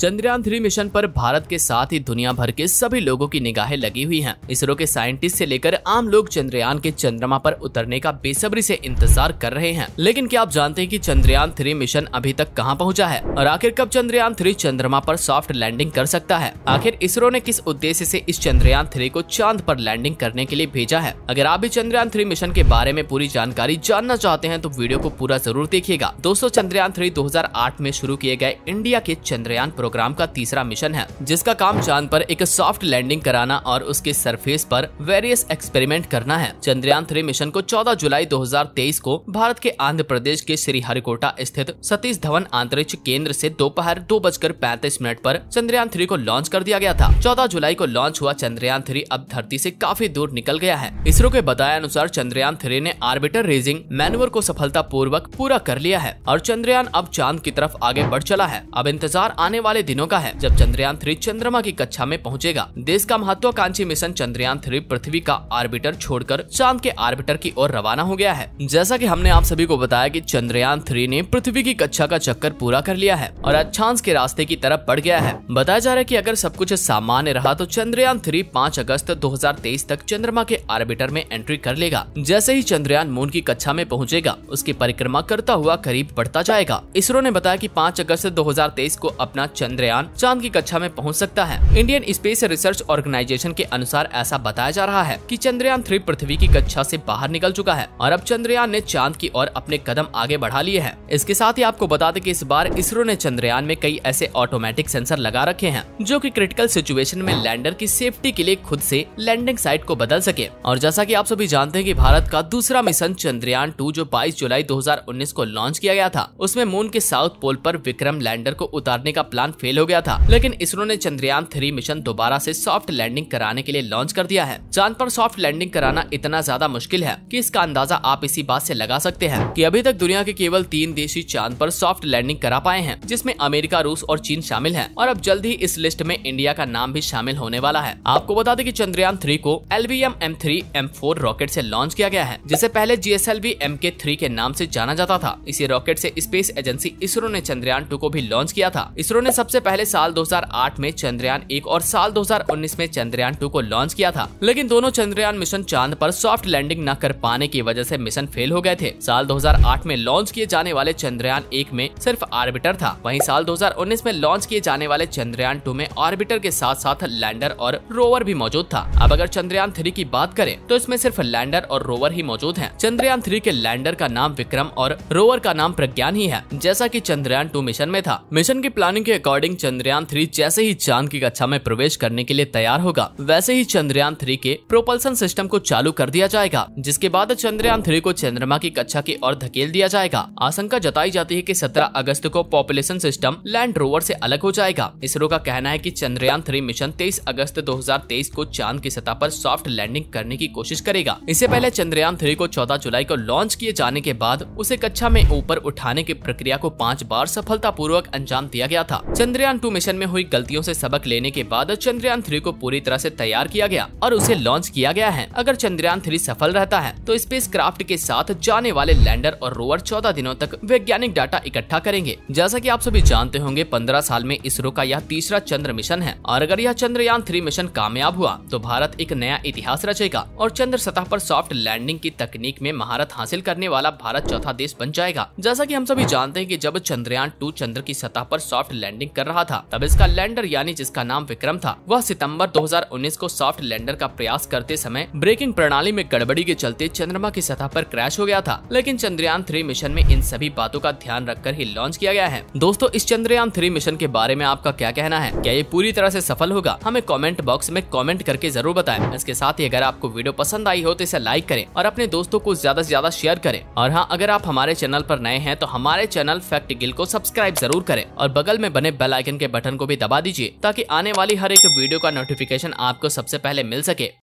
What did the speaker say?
Chandrayaan three mission पर भारत के साथ ही दुनिया भर के सभी लोगों की निगाहें लगी हुई हैं। इसरो के साइंटिस्ट से लेकर आम लोग चंद्रयान के चंद्रमा पर उतरने का बेसब्री से इंतजार कर रहे हैं लेकिन क्या आप जानते हैं कि चंद्रयान थ्री मिशन अभी तक कहां पहुंचा है और आखिर कब चंद्रयान थ्री चंद्रमा आरोप सॉफ्ट लैंडिंग कर सकता है आखिर इसरो ने किस उद्देश्य ऐसी इस चंद्रयान थ्री को चांद आरोप लैंडिंग करने के लिए भेजा है अगर आप भी चंद्रयान थ्री मिशन के बारे में पूरी जानकारी जानना चाहते हैं तो वीडियो को पूरा जरूर देखिएगा दोस्तों चंद्रयान थ्री दो में शुरू किए गए इंडिया के चंद्रयान प्रोग्राम प्रोग्राम का तीसरा मिशन है जिसका काम चांद पर एक सॉफ्ट लैंडिंग कराना और उसके सरफेस पर वेरियस एक्सपेरिमेंट करना है चंद्रयान थ्री मिशन को 14 जुलाई 2023 को भारत के आंध्र प्रदेश के श्रीहरिकोटा स्थित सतीश धवन अंतरिक्ष केंद्र ऐसी दोपहर दो बजकर पैंतीस मिनट आरोप चंद्रयान थ्री को लॉन्च कर दिया गया था चौदह जुलाई को लॉन्च हुआ चंद्रयान थ्री अब धरती ऐसी काफी दूर निकल गया है इसरो के बताया अनुसार चंद्रयान थ्री ने आर्बिटर रेजिंग मैनुअर को सफलता पूर्वक पूरा कर लिया है और चंद्रयान अब चांद की तरफ आगे बढ़ चला है अब इंतजार आने वाले वाले दिनों का है जब चंद्रयान थ्री चंद्रमा की कक्षा में पहुंचेगा देश का महत्वाकांक्षी मिशन चंद्रयान थ्री पृथ्वी का आर्बिटर छोड़कर चांद के आर्बिटर की ओर रवाना हो गया है जैसा की हमने आप सभी को बताया की चंद्रयान थ्री ने पृथ्वी की कक्षा का चक्कर पूरा कर लिया है और अच्छांस के रास्ते की तरफ बढ़ गया है बताया जा रहा है की अगर सब कुछ सामान्य रहा तो चंद्रयान थ्री पाँच अगस्त दो तक चंद्रमा के आर्बिटर में एंट्री कर लेगा जैसे ही चंद्रयान मून की कक्षा में पहुँचेगा उसकी परिक्रमा करता हुआ करीब बढ़ता जाएगा इसरो ने बताया की पाँच अगस्त दो को अपना चंद्रयान चांद की कक्षा में पहुंच सकता है इंडियन स्पेस रिसर्च ऑर्गेनाइजेशन के अनुसार ऐसा बताया जा रहा है कि चंद्रयान थ्री पृथ्वी की कक्षा से बाहर निकल चुका है और अब चंद्रयान ने चांद की ओर अपने कदम आगे बढ़ा लिए हैं इसके साथ ही आपको बता दें कि इस बार इसरो ने चंद्रयान में कई ऐसे ऑटोमेटिक सेंसर लगा रखे हैं जो की क्रिटिकल सिचुएशन में लैंडर की सेफ्टी के लिए खुद ऐसी लैंडिंग साइट को बदल सके और जैसा की आप सभी जानते हैं की भारत का दूसरा मिशन चंद्रयान टू जो बाईस जुलाई दो को लॉन्च किया गया था उसमें मून के साउथ पोल पर विक्रम लैंडर को उतारने का प्लान फेल हो गया था लेकिन इसरो ने चंद्रयान थ्री मिशन दोबारा से सॉफ्ट लैंडिंग कराने के लिए लॉन्च कर दिया है चांद पर सॉफ्ट लैंडिंग कराना इतना ज्यादा मुश्किल है कि इसका अंदाजा आप इसी बात से लगा सकते हैं कि अभी तक दुनिया के केवल तीन देश ही चांद पर सॉफ्ट लैंडिंग करा पाए हैं जिसमे अमेरिका रूस और चीन शामिल है और अब जल्द ही इस लिस्ट में इंडिया का नाम भी शामिल होने वाला है आपको बता दें की चंद्रयान थ्री को L V M M three M four rocket ऐसी लॉन्च किया गया है जिसे पहले G S L V M K three के नाम ऐसी जाना जाता था इसी रॉकेट ऐसी स्पेस एजेंसी इसरो ने चंद्रयान टू को भी लॉन्च किया था इसरो ने सब सबसे पहले साल 2008 में चंद्रयान एक और साल 2019 में चंद्रयान टू को लॉन्च किया था लेकिन दोनों चंद्रयान मिशन चांद पर सॉफ्ट लैंडिंग न कर पाने की वजह से मिशन फेल हो गए थे साल 2008 में लॉन्च किए जाने वाले चंद्रयान एक में सिर्फ आर्बिटर था वहीं साल 2019 में लॉन्च किए जाने वाले चंद्रयान टू में ऑर्बिटर के साथ साथ लैंडर और रोवर भी मौजूद था अब अगर चंद्रयान थ्री की बात करें तो इसमें सिर्फ लैंडर और रोवर ही मौजूद है चंद्रयान थ्री के लैंडर का नाम विक्रम और रोवर का नाम प्रज्ञान ही है जैसा कि चंद्रयान टू मिशन में था मिशन की प्लानिंग के अकॉर्डिंग अकॉर्डिंग चंद्रयान थ्री जैसे ही चांद की कक्षा में प्रवेश करने के लिए तैयार होगा वैसे ही चंद्रयान थ्री के प्रोपल्सन सिस्टम को चालू कर दिया जाएगा जिसके बाद चंद्रयान थ्री को चंद्रमा की कक्षा की ओर धकेल दिया जाएगा आशंका जताई जाती है की सत्रह अगस्त को पॉपुलेशन सिस्टम लैंड रोवर ऐसी अलग हो जाएगा इसरो का कहना है की चंद्रयान थ्री मिशन तेईस अगस्त दो को चांद की सतह आरोप सॉफ्ट लैंडिंग करने की कोशिश करेगा इससे पहले चंद्रयान थ्री को चौदह जुलाई को लॉन्च किए जाने के बाद उसे कक्षा में ऊपर उठाने की प्रक्रिया को पाँच बार सफलता पूर्वक अंजाम दिया गया था चंद्रयान टू मिशन में हुई गलतियों से सबक लेने के बाद चंद्रयान थ्री को पूरी तरह से तैयार किया गया और उसे लॉन्च किया गया है अगर चंद्रयान थ्री सफल रहता है तो स्पेस क्राफ्ट के साथ जाने वाले लैंडर और रोवर चौदह दिनों तक वैज्ञानिक डाटा इकट्ठा करेंगे जैसा की आप सभी जानते होंगे पंद्रह साल में इसरो का यह तीसरा चंद्र मिशन है और अगर यह चंद्रयान थ्री मिशन कामयाब हुआ तो भारत एक नया इतिहास रचेगा और चंद्र सतह पर सॉफ्ट लैंडिंग की तकनीक में महारत हासिल करने वाला भारत चौथा देश बन जाएगा जैसा कि हम सभी जानते हैं कि जब चंद्रयान टू चंद्र की सतह पर सॉफ्ट लैंडिंग लैंडिंग कर रहा था तब इसका लैंडर यानी जिसका नाम विक्रम था वह सितंबर 2019 को सॉफ्ट लैंडर का प्रयास करते समय ब्रेकिंग प्रणाली में गड़बड़ी के चलते चंद्रमा की सतह पर क्रैश हो गया था लेकिन चंद्रयान थ्री मिशन में इन सभी बातों का ध्यान रखकर ही लॉन्च किया गया है दोस्तों इस चंद्रयान थ्री मिशन के बारे में आपका क्या कहना है क्या ये पूरी तरह ऐसी सफल होगा हमें कॉमेंट बॉक्स में कॉमेंट करके जरूर बताए इसके साथ ही अगर आपको वीडियो पसंद आई हो तो इसे लाइक करें और अपने दोस्तों को ज्यादा ऐसी ज्यादा शेयर करें और हाँ अगर आप हमारे चैनल आरोप नए हैं तो हमारे चैनल फैक्ट गिल को सब्सक्राइब जरूर करें और बगल में बने बेल आइकन के बटन को भी दबा दीजिए ताकि आने वाली हर एक वीडियो का नोटिफिकेशन आपको सबसे पहले मिल सके